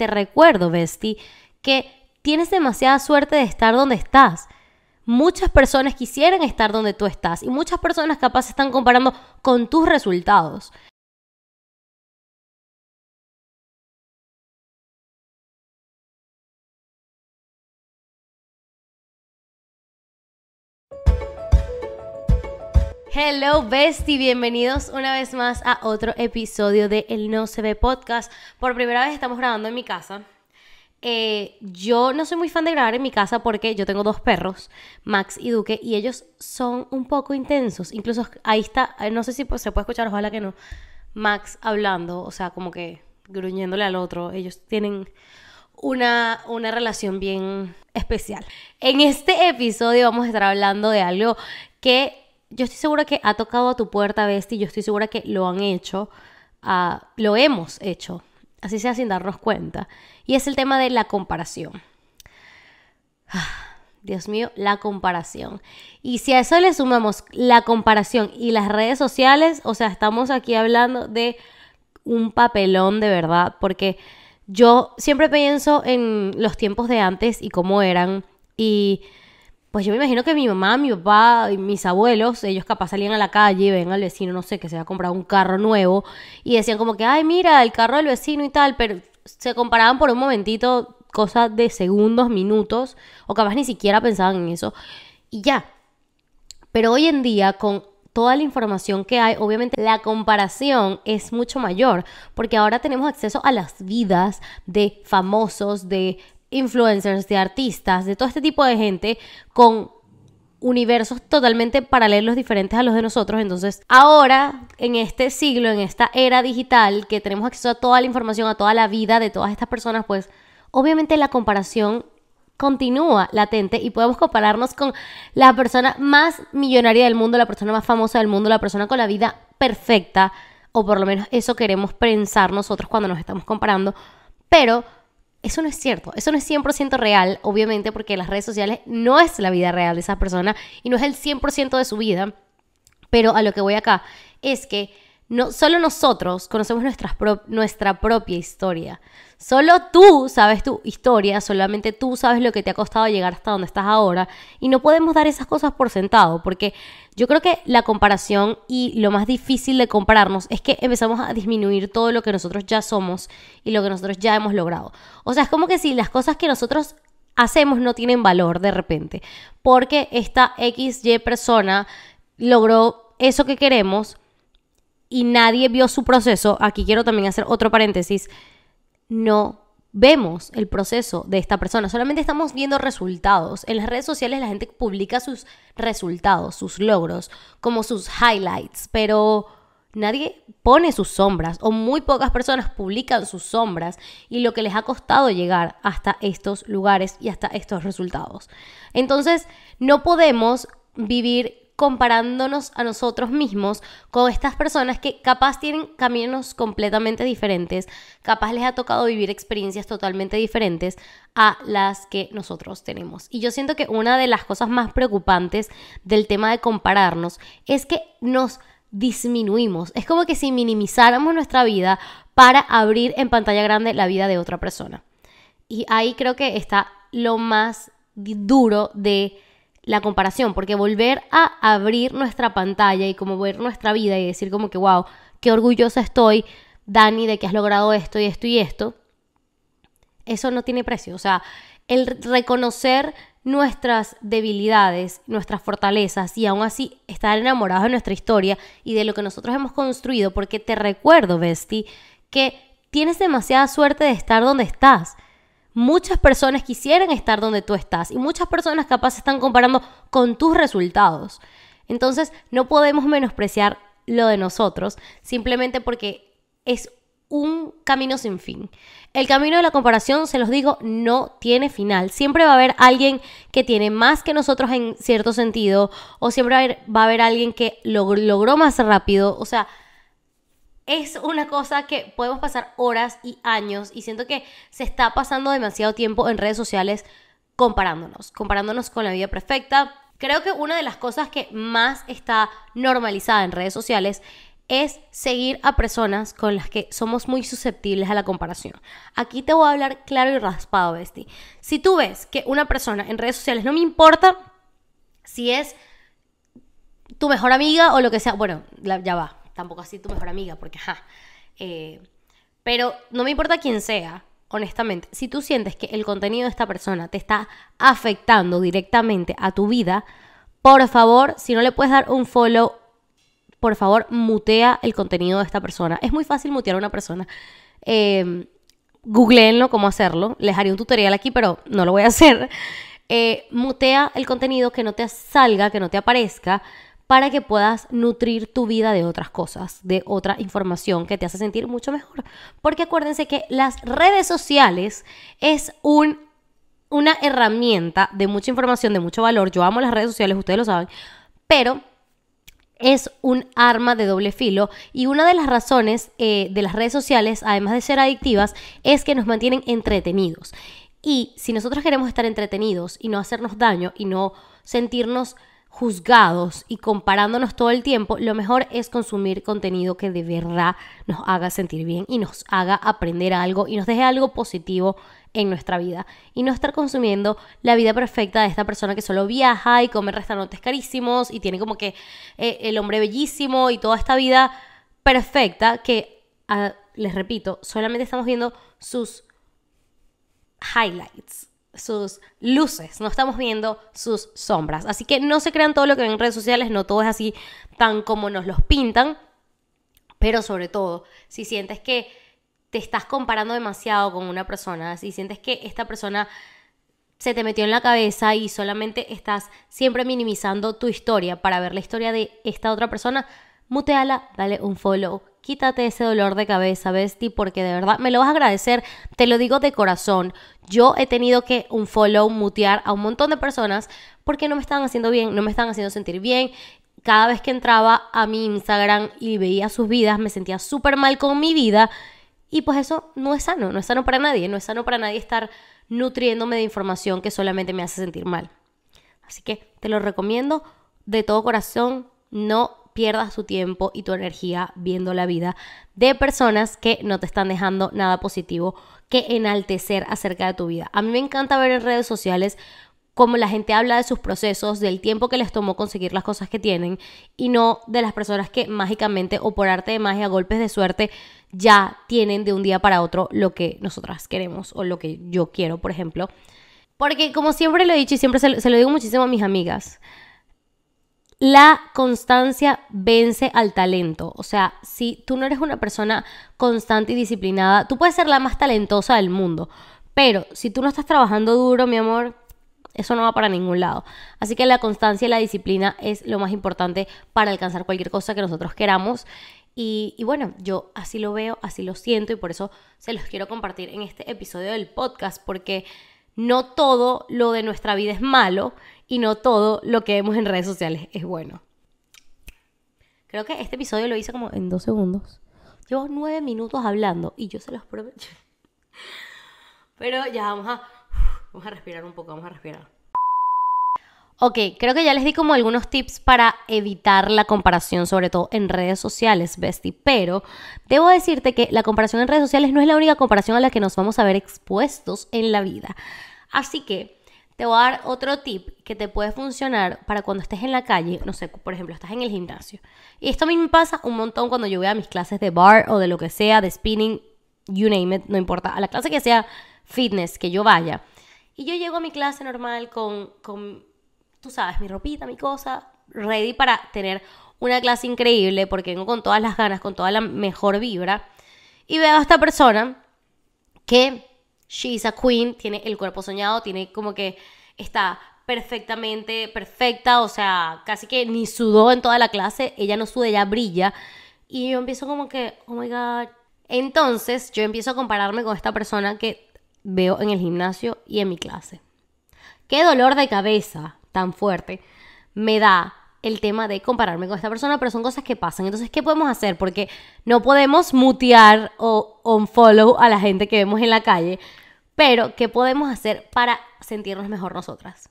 Te recuerdo, Besti, que tienes demasiada suerte de estar donde estás. Muchas personas quisieran estar donde tú estás y muchas personas capaz están comparando con tus resultados. Hello Bestie, bienvenidos una vez más a otro episodio de El No Se Ve Podcast. Por primera vez estamos grabando en mi casa. Eh, yo no soy muy fan de grabar en mi casa porque yo tengo dos perros, Max y Duque, y ellos son un poco intensos. Incluso ahí está, eh, no sé si se puede escuchar, ojalá que no, Max hablando, o sea, como que gruñéndole al otro. Ellos tienen una, una relación bien especial. En este episodio vamos a estar hablando de algo que yo estoy segura que ha tocado a tu puerta, Besti, yo estoy segura que lo han hecho, ah, lo hemos hecho, así sea sin darnos cuenta. Y es el tema de la comparación. Dios mío, la comparación. Y si a eso le sumamos la comparación y las redes sociales, o sea, estamos aquí hablando de un papelón de verdad, porque yo siempre pienso en los tiempos de antes y cómo eran. Y pues yo me imagino que mi mamá, mi papá y mis abuelos, ellos capaz salían a la calle, ven al vecino, no sé, que se va a comprar un carro nuevo y decían como que, ay, mira, el carro del vecino y tal, pero se comparaban por un momentito, cosas de segundos, minutos, o capaz ni siquiera pensaban en eso y ya. Pero hoy en día, con toda la información que hay, obviamente la comparación es mucho mayor, porque ahora tenemos acceso a las vidas de famosos, de influencers, de artistas, de todo este tipo de gente con universos totalmente paralelos diferentes a los de nosotros. Entonces, ahora, en este siglo, en esta era digital, que tenemos acceso a toda la información, a toda la vida de todas estas personas, pues obviamente la comparación continúa latente y podemos compararnos con la persona más millonaria del mundo, la persona más famosa del mundo, la persona con la vida perfecta, o por lo menos eso queremos pensar nosotros cuando nos estamos comparando, pero eso no es cierto, eso no es 100% real, obviamente, porque las redes sociales no es la vida real de esa persona y no es el 100% de su vida. Pero a lo que voy acá es que no, solo nosotros conocemos nuestra, nuestra propia historia. Solo tú sabes tu historia, solamente tú sabes lo que te ha costado llegar hasta donde estás ahora y no podemos dar esas cosas por sentado porque yo creo que la comparación y lo más difícil de compararnos es que empezamos a disminuir todo lo que nosotros ya somos y lo que nosotros ya hemos logrado. O sea, es como que si las cosas que nosotros hacemos no tienen valor de repente porque esta XY persona logró eso que queremos, y nadie vio su proceso, aquí quiero también hacer otro paréntesis, no vemos el proceso de esta persona, solamente estamos viendo resultados. En las redes sociales la gente publica sus resultados, sus logros, como sus highlights, pero nadie pone sus sombras o muy pocas personas publican sus sombras y lo que les ha costado llegar hasta estos lugares y hasta estos resultados. Entonces, no podemos vivir comparándonos a nosotros mismos con estas personas que capaz tienen caminos completamente diferentes, capaz les ha tocado vivir experiencias totalmente diferentes a las que nosotros tenemos. Y yo siento que una de las cosas más preocupantes del tema de compararnos es que nos disminuimos. Es como que si minimizáramos nuestra vida para abrir en pantalla grande la vida de otra persona. Y ahí creo que está lo más duro de la comparación, porque volver a abrir nuestra pantalla y como ver nuestra vida y decir como que, wow, qué orgullosa estoy, Dani, de que has logrado esto y esto y esto, eso no tiene precio. O sea, el reconocer nuestras debilidades, nuestras fortalezas y aún así estar enamorados de nuestra historia y de lo que nosotros hemos construido, porque te recuerdo, Besti, que tienes demasiada suerte de estar donde estás. Muchas personas quisieran estar donde tú estás y muchas personas capaz están comparando con tus resultados. Entonces, no podemos menospreciar lo de nosotros simplemente porque es un camino sin fin. El camino de la comparación, se los digo, no tiene final. Siempre va a haber alguien que tiene más que nosotros en cierto sentido, o siempre va a haber, alguien que logró más rápido. O sea, es una cosa que podemos pasar horas y años y siento que se está pasando demasiado tiempo en redes sociales comparándonos, comparándonos con la vida perfecta. Creo que una de las cosas que más está normalizada en redes sociales es seguir a personas con las que somos muy susceptibles a la comparación. Aquí te voy a hablar claro y raspado, Besti. Si tú ves que una persona en redes sociales no me importa si es tu mejor amiga o lo que sea, bueno, ya va, tampoco así tu mejor amiga, porque ajá. Eh, pero no me importa quién sea, honestamente. Si tú sientes que el contenido de esta persona te está afectando directamente a tu vida, por favor, si no le puedes dar un follow, por favor, mutea el contenido de esta persona. Es muy fácil mutear a una persona. Eh, googleenlo cómo hacerlo. Les haré un tutorial aquí, pero no lo voy a hacer. Eh, mutea el contenido que no te salga, que no te aparezca para que puedas nutrir tu vida de otras cosas, de otra información que te hace sentir mucho mejor. Porque acuérdense que las redes sociales es un, una herramienta de mucha información, de mucho valor. Yo amo las redes sociales, ustedes lo saben, pero es un arma de doble filo y una de las razones eh, de las redes sociales, además de ser adictivas, es que nos mantienen entretenidos. Y si nosotros queremos estar entretenidos y no hacernos daño y no sentirnos juzgados y comparándonos todo el tiempo, lo mejor es consumir contenido que de verdad nos haga sentir bien y nos haga aprender algo y nos deje algo positivo en nuestra vida. Y no estar consumiendo la vida perfecta de esta persona que solo viaja y come restaurantes carísimos y tiene como que eh, el hombre bellísimo y toda esta vida perfecta que, ah, les repito, solamente estamos viendo sus highlights sus luces, no estamos viendo sus sombras. Así que no se crean todo lo que ven en redes sociales, no todo es así tan como nos los pintan, pero sobre todo, si sientes que te estás comparando demasiado con una persona, si sientes que esta persona se te metió en la cabeza y solamente estás siempre minimizando tu historia para ver la historia de esta otra persona, muteala, dale un follow, quítate ese dolor de cabeza, Besti, porque de verdad me lo vas a agradecer. Te lo digo de corazón. Yo he tenido que un follow, mutear a un montón de personas porque no me estaban haciendo bien, no me estaban haciendo sentir bien. Cada vez que entraba a mi Instagram y veía sus vidas, me sentía súper mal con mi vida. Y pues eso no es sano, no es sano para nadie, no es sano para nadie estar nutriéndome de información que solamente me hace sentir mal. Así que te lo recomiendo de todo corazón, no pierdas tu tiempo y tu energía viendo la vida de personas que no te están dejando nada positivo que enaltecer acerca de tu vida. A mí me encanta ver en redes sociales cómo la gente habla de sus procesos, del tiempo que les tomó conseguir las cosas que tienen y no de las personas que mágicamente o por arte de magia, golpes de suerte, ya tienen de un día para otro lo que nosotras queremos o lo que yo quiero, por ejemplo. Porque como siempre lo he dicho y siempre se, se lo digo muchísimo a mis amigas, la constancia vence al talento. O sea, si tú no eres una persona constante y disciplinada, tú puedes ser la más talentosa del mundo, pero si tú no estás trabajando duro, mi amor, eso no va para ningún lado. Así que la constancia y la disciplina es lo más importante para alcanzar cualquier cosa que nosotros queramos. Y, bueno, yo así lo veo, así lo siento y por eso se los quiero compartir en este episodio del podcast, porque no todo lo de nuestra vida es malo y no todo lo que vemos en redes sociales es bueno. Creo que este episodio lo hice como en dos segundos. Llevo nueve minutos hablando y yo se los prometo. Pero ya vamos a, vamos a respirar un poco, vamos a respirar. Ok, creo que ya les di como algunos tips para evitar la comparación, sobre todo en redes sociales, Bestie. Pero debo decirte que la comparación en redes sociales no es la única comparación a la que nos vamos a ver expuestos en la vida. Así que te voy a dar otro tip que te puede funcionar para cuando estés en la calle, no sé, por ejemplo, estás en el gimnasio. Y esto a mí me pasa un montón cuando yo voy a mis clases de bar o de lo que sea, de spinning, you name it, no importa, a la clase que sea fitness, que yo vaya. Y yo llego a mi clase normal con, con tú sabes, mi ropita, mi cosa, ready para tener una clase increíble porque vengo con todas las ganas, con toda la mejor vibra. Y veo a esta persona que she's a queen, tiene el cuerpo soñado, tiene como que está perfectamente perfecta, o sea, casi que ni sudó en toda la clase, ella no suda, ella brilla. Y yo empiezo como que, oh my god. Entonces yo empiezo a compararme con esta persona que veo en el gimnasio y en mi clase. Qué dolor de cabeza tan fuerte me da el tema de compararme con esta persona, pero son cosas que pasan. Entonces, ¿qué podemos hacer? Porque no podemos mutear o unfollow a la gente que vemos en la calle, pero ¿qué podemos hacer para sentirnos mejor nosotras?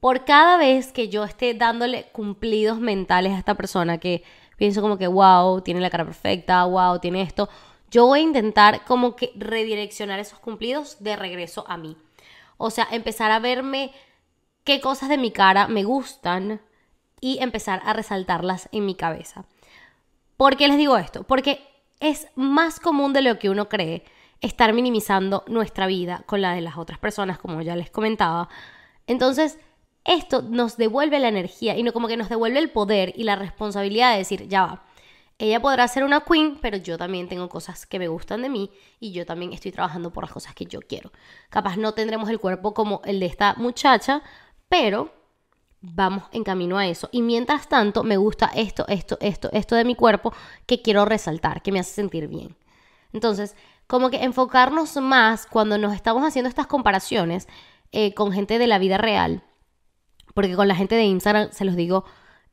Por cada vez que yo esté dándole cumplidos mentales a esta persona que pienso como que, wow, tiene la cara perfecta, wow, tiene esto, yo voy a intentar como que redireccionar esos cumplidos de regreso a mí. O sea, empezar a verme qué cosas de mi cara me gustan, y empezar a resaltarlas en mi cabeza. ¿Por qué les digo esto? Porque es más común de lo que uno cree estar minimizando nuestra vida con la de las otras personas, como ya les comentaba. Entonces, esto nos devuelve la energía y no como que nos devuelve el poder y la responsabilidad de decir, ya va, ella podrá ser una queen, pero yo también tengo cosas que me gustan de mí y yo también estoy trabajando por las cosas que yo quiero. Capaz no tendremos el cuerpo como el de esta muchacha, pero vamos en camino a eso. Y mientras tanto, me gusta esto, esto, esto, esto de mi cuerpo que quiero resaltar, que me hace sentir bien. Entonces, como que enfocarnos más cuando nos estamos haciendo estas comparaciones eh, con gente de la vida real, porque con la gente de Instagram, se los digo,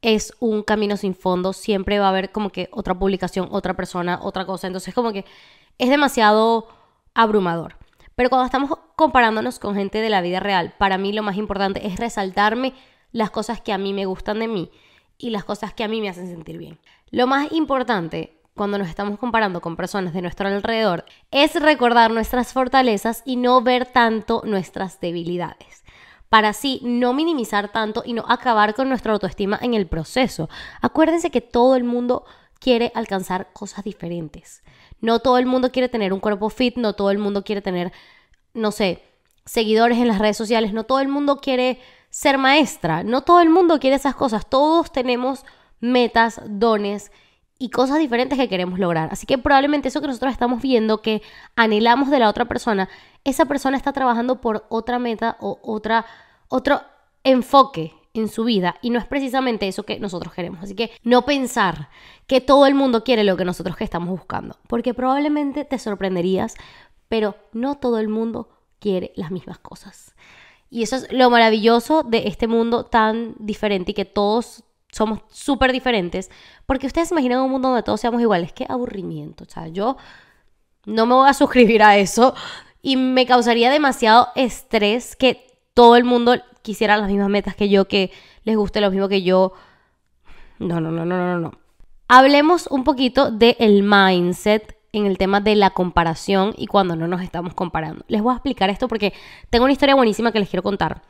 es un camino sin fondo, siempre va a haber como que otra publicación, otra persona, otra cosa, entonces como que es demasiado abrumador. Pero cuando estamos comparándonos con gente de la vida real, para mí lo más importante es resaltarme las cosas que a mí me gustan de mí y las cosas que a mí me hacen sentir bien. Lo más importante cuando nos estamos comparando con personas de nuestro alrededor es recordar nuestras fortalezas y no ver tanto nuestras debilidades para así no minimizar tanto y no acabar con nuestra autoestima en el proceso. Acuérdense que todo el mundo quiere alcanzar cosas diferentes. No todo el mundo quiere tener un cuerpo fit, no todo el mundo quiere tener, no sé, seguidores en las redes sociales, no todo el mundo quiere ser maestra. No todo el mundo quiere esas cosas. Todos tenemos metas, dones y cosas diferentes que queremos lograr. Así que probablemente eso que nosotros estamos viendo, que anhelamos de la otra persona, esa persona está trabajando por otra meta o otra, otro enfoque en su vida y no es precisamente eso que nosotros queremos. Así que no pensar que todo el mundo quiere lo que nosotros que estamos buscando, porque probablemente te sorprenderías, pero no todo el mundo quiere las mismas cosas. Y eso es lo maravilloso de este mundo tan diferente y que todos somos súper diferentes. Porque ustedes imaginan un mundo donde todos seamos iguales. Qué aburrimiento. O sea, yo no me voy a suscribir a eso y me causaría demasiado estrés que todo el mundo quisiera las mismas metas que yo, que les guste lo mismo que yo. No, no, no, no, no, no. Hablemos un poquito del de mindset en el tema de la comparación y cuando no nos estamos comparando. Les voy a explicar esto porque tengo una historia buenísima que les quiero contar.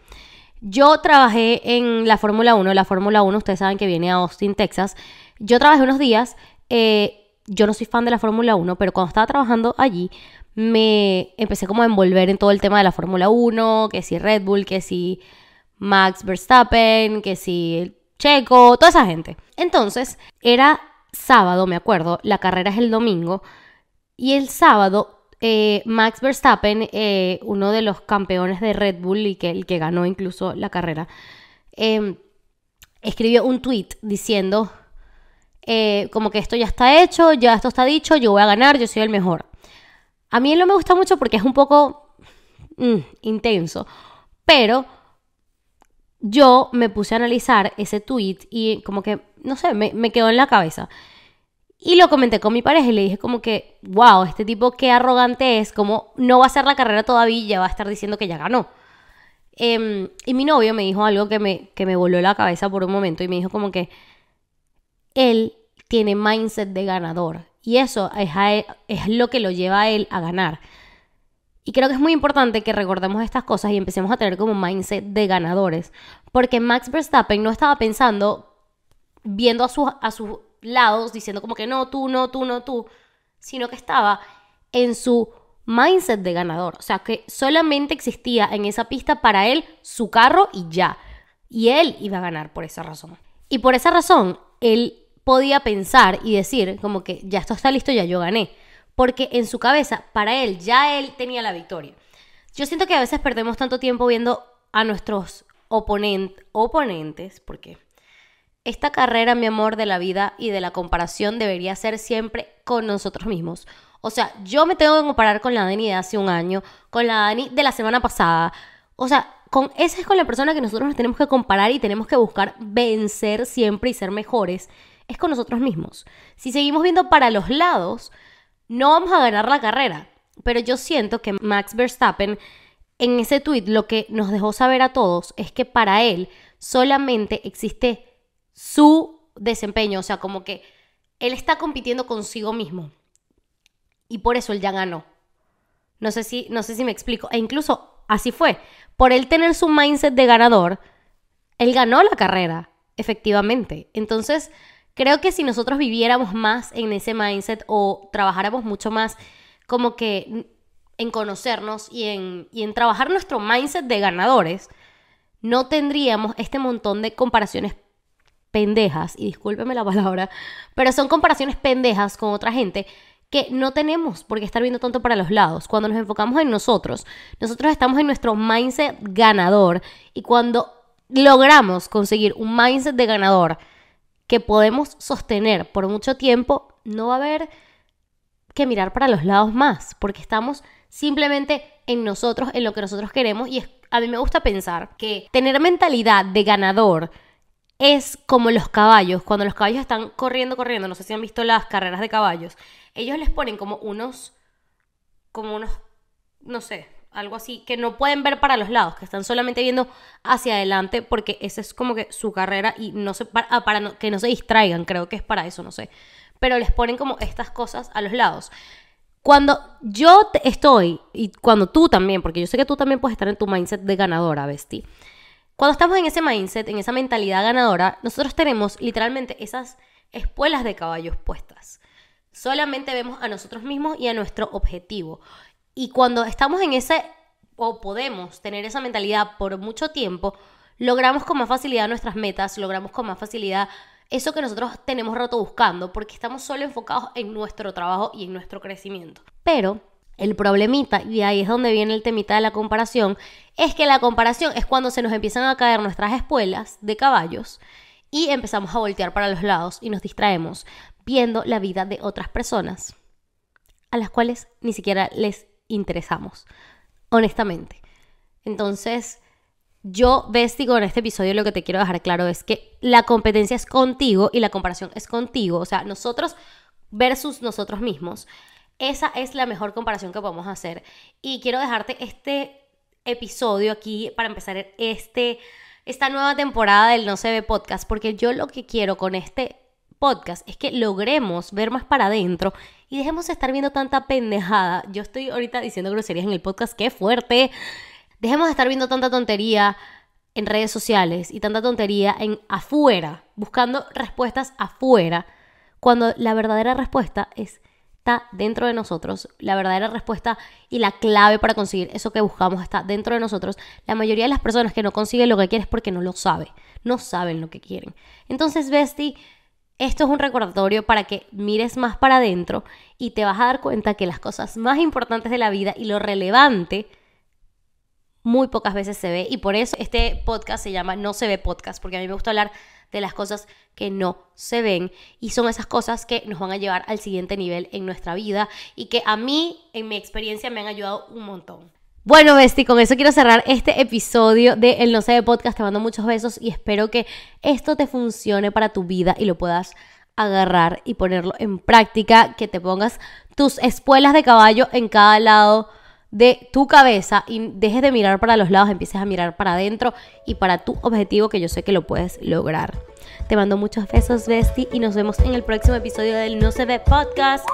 Yo trabajé en la Fórmula 1, la Fórmula 1 ustedes saben que viene a Austin, Texas. Yo trabajé unos días, eh, yo no soy fan de la Fórmula 1, pero cuando estaba trabajando allí me empecé como a envolver en todo el tema de la Fórmula 1, que si Red Bull, que si Max Verstappen, que si Checo, toda esa gente. Entonces, era sábado, me acuerdo, la carrera es el domingo. Y el sábado, eh, Max Verstappen, eh, uno de los campeones de Red Bull y que, el que ganó incluso la carrera, em, escribió un tweet diciendo eh, como que esto ya está hecho, ya esto está dicho, yo voy a ganar, yo soy el mejor. A mí no me gusta mucho porque es un poco mm, intenso, pero yo me puse a analizar ese tweet y como que, no sé, me, me quedó en la cabeza. Y lo comenté con mi pareja y le dije como que, wow, este tipo qué arrogante es, como no va a hacer la carrera todavía y ya va a estar diciendo que ya ganó. Em, y mi novio me dijo algo que me, que me voló la cabeza por un momento y me dijo como que él tiene mindset de ganador y eso es, e, es lo que lo lleva a él a ganar. Y creo que es muy importante que recordemos estas cosas y empecemos a tener como mindset de ganadores. Porque Max Verstappen no estaba pensando viendo a sus, a sus lados diciendo como que no, tú, no, tú, no, tú, sino que estaba en su mindset de ganador. O sea, que solamente existía en esa pista para él su carro y ya. Y él iba a ganar por esa razón. Y por esa razón, él podía pensar y decir como que ya esto está listo, ya yo gané. Porque en su cabeza, para él, ya él tenía la victoria. Yo siento que a veces perdemos tanto tiempo viendo a nuestros oponentes, porque esta carrera, mi amor, de la vida y de la comparación debería ser siempre con nosotros mismos. O sea, yo me tengo que comparar con la Dani de hace un año, con la Dani de la semana pasada. O sea, con esa es con la persona que nosotros nos tenemos que comparar y tenemos que buscar vencer siempre y ser mejores. Es con nosotros mismos. Si seguimos viendo para los lados, no vamos a ganar la carrera. Pero yo siento que Max Verstappen en ese tweet lo que nos dejó saber a todos es que para él solamente existe su desempeño, o sea, como que él está compitiendo consigo mismo. Y por eso él ya ganó. No sé si, no sé si me explico. E incluso así fue. Por él tener su mindset de ganador, él ganó la carrera, efectivamente. Entonces, creo que si nosotros viviéramos más en ese mindset o trabajáramos mucho más como que en conocernos y en, y en trabajar nuestro mindset de ganadores, no tendríamos este montón de comparaciones pendejas, y discúlpeme la palabra, pero son comparaciones pendejas con otra gente que no tenemos por qué estar viendo tanto para los lados. Cuando nos enfocamos en nosotros, nosotros estamos en nuestro mindset ganador y cuando logramos conseguir un mindset de ganador que podemos sostener por mucho tiempo, no va a haber que mirar para los lados más, porque estamos simplemente en nosotros, en lo que nosotros queremos y a mí me gusta pensar que tener mentalidad de ganador es como los caballos, cuando los caballos están corriendo, corriendo, no sé si han visto las carreras de caballos, ellos les ponen como unos, como unos, no sé, algo así, que no pueden ver para los lados, que están solamente viendo hacia adelante porque esa es como que su carrera y no se, para, ah, que no se distraigan, creo que es para eso, no sé, pero les ponen como estas cosas a los lados. Cuando yo estoy, y cuando tú también, porque yo sé que tú también puedes estar en tu mindset de ganadora, Besti cuando estamos en ese mindset, en esa mentalidad ganadora, nosotros tenemos literalmente esas espuelas de caballos puestas. Solamente vemos a nosotros mismos y a nuestro objetivo. Y cuando estamos en ese, o podemos tener esa mentalidad por mucho tiempo, logramos con más facilidad nuestras metas, logramos con más facilidad eso que nosotros tenemos rato buscando, porque estamos solo enfocados en nuestro trabajo y en nuestro crecimiento. Pero el problemita, y ahí es donde viene el temita de la comparación, es que la comparación es cuando se nos empiezan a caer nuestras espuelas de caballos y empezamos a voltear para los lados y nos distraemos viendo la vida de otras personas a las cuales ni siquiera les interesamos, honestamente. Entonces, yo, Besti, en este episodio lo que te quiero dejar claro es que la competencia es contigo y la comparación es contigo, o sea, nosotros versus nosotros mismos. Esa es la mejor comparación que podemos hacer. Y quiero dejarte este episodio aquí para empezar este, esta nueva temporada del No se ve podcast, porque yo lo que quiero con este podcast es que logremos ver más para adentro y dejemos de estar viendo tanta pendejada. Yo estoy ahorita diciendo groserías en el podcast, qué fuerte. Dejemos de estar viendo tanta tontería en redes sociales y tanta tontería en afuera, buscando respuestas afuera, cuando la verdadera respuesta es dentro de nosotros, la verdadera respuesta y la clave para conseguir eso que buscamos está dentro de nosotros, la mayoría de las personas que no consiguen lo que quieren es porque no lo sabe, no saben lo que quieren. Entonces, Bestie, esto es un recordatorio para que mires más para adentro y te vas a dar cuenta que las cosas más importantes de la vida y lo relevante muy pocas veces se ve y por eso este podcast se llama No se ve podcast, porque a mí me gusta hablar de las cosas que no se ven y son esas cosas que nos van a llevar al siguiente nivel en nuestra vida y que a mí, en mi experiencia, me han ayudado un montón. Bueno, Besti, con eso quiero cerrar este episodio de El No Sé de Podcast. Te mando muchos besos y espero que esto te funcione para tu vida y lo puedas agarrar y ponerlo en práctica, que te pongas tus espuelas de caballo en cada lado de tu cabeza y dejes de mirar para los lados, empieces a mirar para adentro y para tu objetivo que yo sé que lo puedes lograr. Te mando muchos besos, Besti, y nos vemos en el próximo episodio del No Se Ve Podcast.